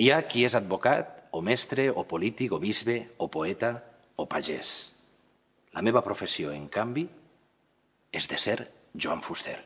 Hi ha qui és advocat, o mestre, o polític, o bisbe, o poeta, o pagès. La meva professió, en canvi, és de ser Joan Fuster.